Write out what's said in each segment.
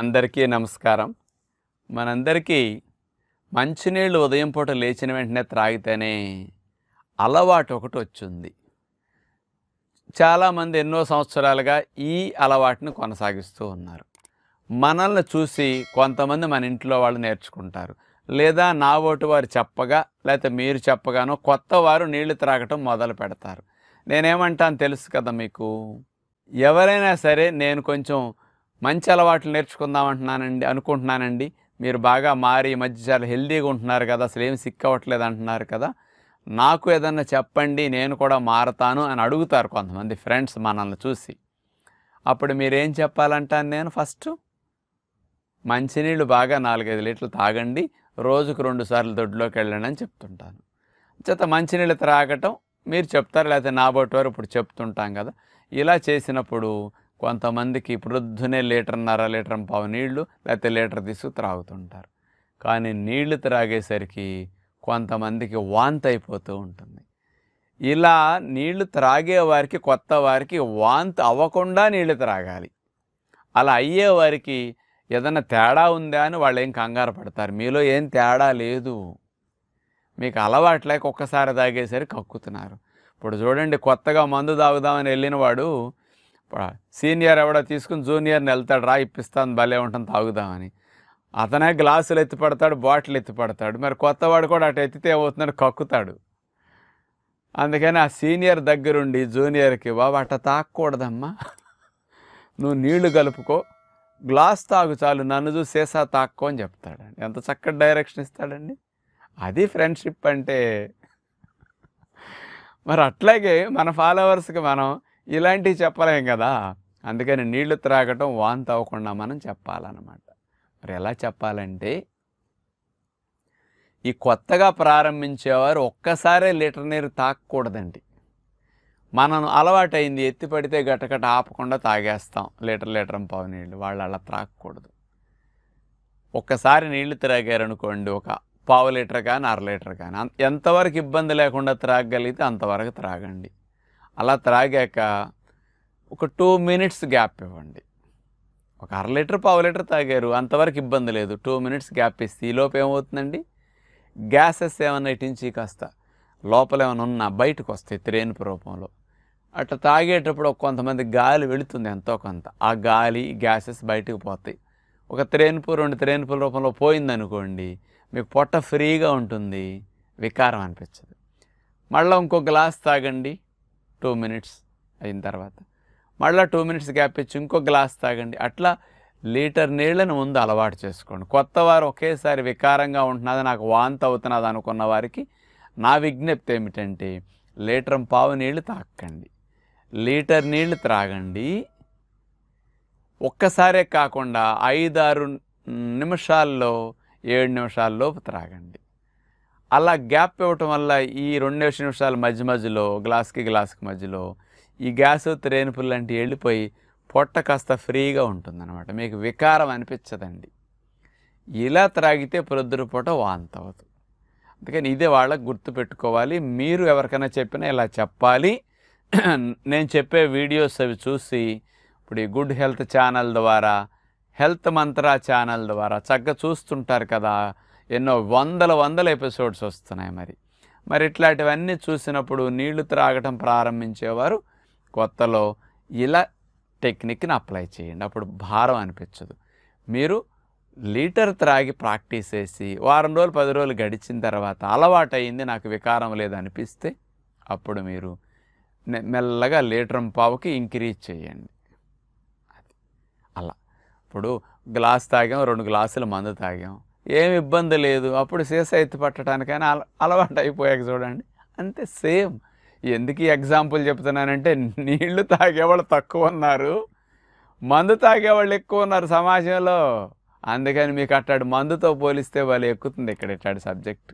అందరికీ నమస్కారం మనందరికీ మంచినీళ్ళు ఉదయం పూట లేచిన వెంటనే త్రాగితేనే అలవాటు ఒకటి వచ్చింది చాలామంది ఎన్నో సంవత్సరాలుగా ఈ అలవాటును కొనసాగిస్తూ ఉన్నారు మనల్ని చూసి కొంతమంది మన ఇంట్లో వాళ్ళు నేర్చుకుంటారు లేదా నా ఓటు వారు చెప్పగా లేకపోతే మీరు చెప్పగానో కొత్త వారు నీళ్లు త్రాగటం మొదలు పెడతారు నేనేమంటాను తెలుసు కదా మీకు ఎవరైనా సరే నేను కొంచెం మంచి అలవాట్లు నేర్చుకుందాం అంటున్నానండి అనుకుంటున్నానండి మీరు బాగా మారి మధ్య చాలా హెల్దీగా ఉంటున్నారు కదా అసలు ఏమి సిక్ అవ్వట్లేదు అంటున్నారు కదా నాకు ఏదన్నా చెప్పండి నేను కూడా మారతాను అని అడుగుతారు కొంతమంది ఫ్రెండ్స్ మనల్ని చూసి అప్పుడు మీరేం చెప్పాలంటాను నేను ఫస్ట్ మంచినీళ్ళు బాగా నాలుగైదు లీటర్లు తాగండి రోజుకు రెండు సార్లు దొడ్లోకి వెళ్ళండి అని చెప్తుంటాను చేత మంచినీళ్ళు త్రాగటం మీరు చెప్తారు లేకపోతే నా వారు ఇప్పుడు చెప్తుంటాం కదా ఇలా చేసినప్పుడు కొంతమందికి ప్రొద్దునే లీటర్న్నర లీటర్ పావు నీళ్లు లేకపోతే లీటర్ తీసుకు త్రాగుతుంటారు కానీ నీళ్లు త్రాగేసరికి కొంతమందికి వాంత అయిపోతూ ఉంటుంది ఇలా నీళ్లు త్రాగే వారికి కొత్త వారికి వాంత అవ్వకుండా నీళ్లు త్రాగాలి అలా అయ్యేవారికి ఏదైనా తేడా ఉందా అని వాళ్ళు ఏం కంగారు పడతారు మీలో ఏం తేడా లేదు మీకు అలవాట్లేక ఒక్కసారి తాగేసరికి కక్కుతున్నారు ఇప్పుడు చూడండి కొత్తగా మందు తాగుదామని వెళ్ళినవాడు సీనియర్ ఎవడో తీసుకుని జూనియర్ని వెళ్తాడు రా ఇప్పిస్తాను భలే ఉంటాను తాగుదామని అతనే గ్లాసులు ఎత్తి పడతాడు బాటిల్ ఎత్తి పడతాడు మరి కొత్తవాడు కూడా అటు ఎత్తితే అవుతున్నాడు కక్కుతాడు అందుకని ఆ సీనియర్ దగ్గరుండి జూనియర్కి బాబు అట్ట తాకూడదమ్మా నువ్వు నీళ్లు కలుపుకో గ్లాస్ తాగు చాలు నన్ను చూసేసా తాక్కో అని చెప్తాడండి ఎంత చక్కటి డైరెక్షన్ ఇస్తాడండి అది ఫ్రెండ్షిప్ అంటే మరి అట్లాగే మన ఫాలోవర్స్కి మనం ఇలాంటివి చెప్పలేం కదా అందుకని నీళ్లు త్రాగటం వాంత అవ్వకుండా మనం చెప్పాలన్నమాట మరి ఎలా చెప్పాలంటే ఈ కొత్తగా ప్రారంభించేవారు ఒక్కసారే లీటర్ నీరు తాగకూడదండి మనం అలవాటైంది ఎత్తి పడితే గటగట ఆపకుండా తాగేస్తాం లీటర్ లీటర్ పావు నీళ్ళు వాళ్ళు అలా త్రాగకూడదు ఒక్కసారి నీళ్లు త్రాగారనుకోండి ఒక పావు లీటర్ కానీ అర లీటర్ కానీ ఎంతవరకు ఇబ్బంది లేకుండా త్రాగగలిగితే అంతవరకు త్రాగండి అలా త్రాగాక ఒక టూ మినిట్స్ గ్యాప్ ఇవ్వండి ఒక అర లీటర్ పావు లీటర్ తాగారు అంతవరకు ఇబ్బంది లేదు టూ మినిట్స్ గ్యాప్ ఇస్తే లోపు ఏమవుతుందండి గ్యాసెస్ ఏమన్నా ఇటించి కాస్త లోపల ఏమైనా ఉన్నా బయటకు వస్తాయి త్రేనుపు రూపంలో అట్లా తాగేటప్పుడు కొంతమంది గాలి వెళుతుంది ఎంతో కొంత ఆ గాలి గ్యాసెస్ బయటకు పోతాయి ఒక త్రేనుపు రెండు త్రేనుపుల రూపంలో పోయిందనుకోండి మీకు పొట్ట ఫ్రీగా ఉంటుంది వికారం అనిపించదు మళ్ళీ ఇంకో గ్లాస్ తాగండి టూ మినిట్స్ అయిన తర్వాత మళ్ళీ టూ మినిట్స్ గ్యాప్ ఇచ్చి ఇంకో గ్లాస్ తాగండి అట్లా లీటర్ నీళ్ళని ముందు అలవాటు చేసుకోండి కొత్త వారు ఒకేసారి వికారంగా ఉంటున్నది నాకు వాంత అవుతున్నది అనుకున్న వారికి నా విజ్ఞప్తి ఏమిటంటే లీటర్ పావు నీళ్లు తాకండి లీటర్ నీళ్లు త్రాగండి ఒక్కసారే కాకుండా ఐదారు నిమిషాల్లో ఏడు నిమిషాల్లోపు త్రాగండి అలా గ్యాప్ ఇవ్వటం వల్ల ఈ రెండు నిమిషాల మధ్య మధ్యలో గ్లాస్కి గ్లాస్కి మధ్యలో ఈ గ్యాస్ త్రేనుపుల్ లాంటివి వెళ్ళిపోయి పొట్ట కాస్త ఫ్రీగా ఉంటుందన్నమాట మీకు వికారం అనిపించదండి ఇలా త్రాగితే ప్రొద్దురు పూట వాంత అవుతుంది అందుకని ఇదే వాళ్ళకు గుర్తుపెట్టుకోవాలి మీరు ఎవరికైనా చెప్పినా ఇలా చెప్పాలి నేను చెప్పే వీడియోస్ అవి చూసి ఇప్పుడు ఈ గుడ్ హెల్త్ ఛానల్ ద్వారా హెల్త్ మంత్ర ఛానల్ ద్వారా చక్కగా చూస్తుంటారు కదా ఎన్నో వందల వందల ఎపిసోడ్స్ వస్తున్నాయి మరి మరి ఇట్లాంటివన్నీ చూసినప్పుడు నీళ్లు త్రాగటం ప్రారంభించేవారు కొత్తలో ఇలా టెక్నిక్ని అప్లై చేయండి అప్పుడు భారం అనిపించదు మీరు లీటర్ త్రాగి ప్రాక్టీస్ చేసి వారం రోజులు పది రోజులు గడిచిన తర్వాత అలవాటు అయింది నాకు వికారం లేదు అనిపిస్తే అప్పుడు మీరు మెల్లగా లీటర్ పావుకి ఇంక్రీజ్ చేయండి ఇప్పుడు గ్లాస్ తాగాం రెండు గ్లాసులు మందు తాగాం ఏం ఇబ్బంది లేదు అప్పుడు సీస ఎత్తి పట్టడానికైనా అలవాటు అయిపోయాక చూడండి అంతే సేమ్ ఎందుకు ఎగ్జాంపుల్ చెప్తున్నానంటే నీళ్లు తాగేవాళ్ళు తక్కువ ఉన్నారు మందు తాగేవాళ్ళు ఎక్కువ ఉన్నారు సమాజంలో అందుకని మీకు అట్టాడు మందుతో పోలిస్తే వాళ్ళు ఎక్కుతుంది ఇక్కడ ఇట్టాడు సబ్జెక్ట్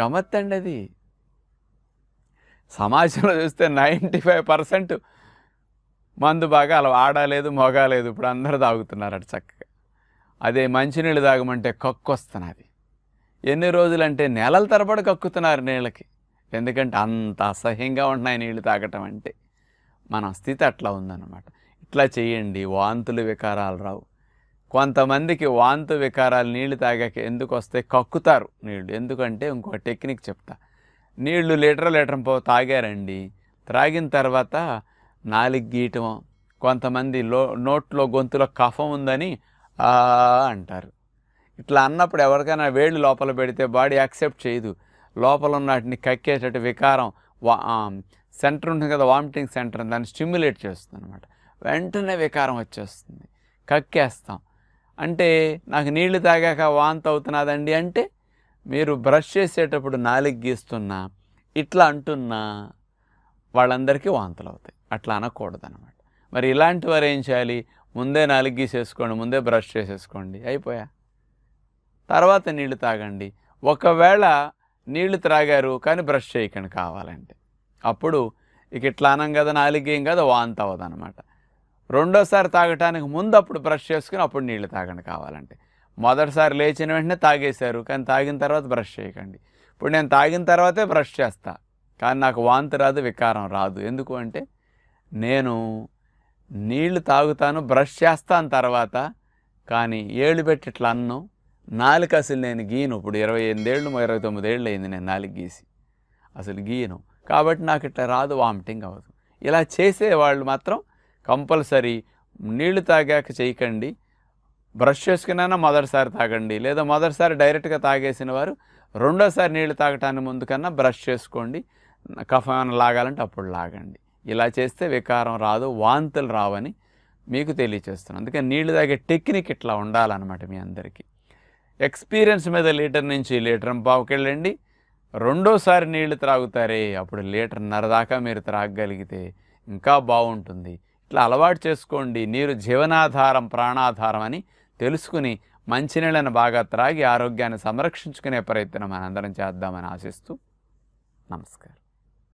గమత్తండి అది సమాజంలో చూస్తే నైంటీ ఫైవ్ పర్సెంట్ మందు బాగా అలా ఆడలేదు మొగాలేదు ఇప్పుడు అందరు తాగుతున్నారట చక్కగా అదే మంచినీళ్ళు తాగమంటే కక్కు వస్తున్నది ఎన్ని రోజులంటే నెలల తరబడి కక్కుతున్నారు నీళ్ళకి ఎందుకంటే అంత అసహ్యంగా ఉంటున్నాయి నీళ్ళు తాగటం అంటే మన స్థితి అట్లా ఉందన్నమాట ఇట్లా చేయండి వాంతులు వికారాలు రావు కొంతమందికి వాంతు వికారాలు నీళ్లు తాగాక ఎందుకు వస్తే కక్కుతారు నీళ్లు ఎందుకంటే ఇంకో టెక్నిక్ చెప్తా నీళ్లు లీటర్ లీటర్ పో తాగారండి త్రాగిన తర్వాత నాలుగు గీయటం కొంతమంది లో నోట్లో గొంతులో కఫం ఉందని అంటారు ఇట్లా అన్నప్పుడు ఎవరికైనా వేళ్ళు లోపల పెడితే బాడీ యాక్సెప్ట్ చేయదు లోపల ఉన్న వాటిని కక్కేటట్టు వికారం వా సెంటర్ ఉంటుంది కదా వామిటింగ్ సెంటర్ దాన్ని స్టిమ్యులేట్ చేస్తుంది అనమాట వెంటనే వికారం వచ్చేస్తుంది కక్కేస్తాం అంటే నాకు నీళ్లు తాగాక వాంత అవుతున్నదండి అంటే మీరు బ్రష్ చేసేటప్పుడు నాలుగు గీస్తున్నా ఇట్లా అంటున్నా వాళ్ళందరికీ వాంతలు అవుతాయి అట్లా అనమాట మరి ఇలాంటి వారు ఏం చేయాలి ముందే నాలుగు గీసేసుకోండి ముందే బ్రష్ చేసేసుకోండి అయిపోయా తర్వాత నీళ్లు తాగండి ఒకవేళ నీళ్లు త్రాగారు కానీ బ్రష్ చేయకండి కావాలంటే అప్పుడు ఇక ఇట్లా అనం కదా నాలుగేం కదా వాంత అనమాట రెండోసారి తాగటానికి ముందు అప్పుడు బ్రష్ చేసుకుని అప్పుడు నీళ్లు తాగండి కావాలంటే మొదటిసారి లేచిన వెంటనే తాగేశారు కానీ తాగిన తర్వాత బ్రష్ చేయకండి ఇప్పుడు నేను తాగిన తర్వాతే బ్రష్ చేస్తా కానీ నాకు వాంతి రాదు వికారం రాదు ఎందుకు అంటే నేను నీళ్లు తాగుతాను బ్రష్ చేస్తాను తర్వాత కానీ ఏళ్ళు పెట్టి ఇట్లా అన్నం నాలుక అసలు నేను గీను ఇప్పుడు ఇరవై ఎనిమిదేళ్ళు ఇరవై తొమ్మిదేళ్ళు అయింది నేను నాలుగు గీసి అసలు గీయను కాబట్టి నాకు ఇట్లా రాదు వామిటింగ్ అవ్వదు ఇలా చేసేవాళ్ళు మాత్రం కంపల్సరీ నీళ్లు తాగాక చేయకండి బ్రష్ చేసుకున్నా మొదటిసారి తాగండి లేదా మొదటిసారి డైరెక్ట్గా తాగేసిన వారు రెండోసారి నీళ్లు తాగటానికి ముందు కన్నా బ్రష్ చేసుకోండి కఫం లాగాలంటే అప్పుడు లాగండి ఇలా చేస్తే వికారం రాదు వాంతులు రావని మీకు తెలియచేస్తున్నాను అందుకే నీళ్లు తాగే టెక్నిక్ ఇట్లా ఉండాలన్నమాట మీ అందరికీ ఎక్స్పీరియన్స్ మీద లీటర్ నుంచి లీటర్ పావుకెళ్ళండి రెండోసారి నీళ్లు త్రాగుతారే అప్పుడు లీటర్ నరదాకా మీరు త్రాగగలిగితే ఇంకా బాగుంటుంది ఇట్లా అలవాటు చేసుకోండి నీరు జీవనాధారం ప్రాణాధారం అని తెలుసుకుని మంచినీళ్ళని బాగా త్రాగి ఆరోగ్యాన్ని సంరక్షించుకునే ప్రయత్నం మనందరం చేద్దామని ఆశిస్తూ నమస్కారం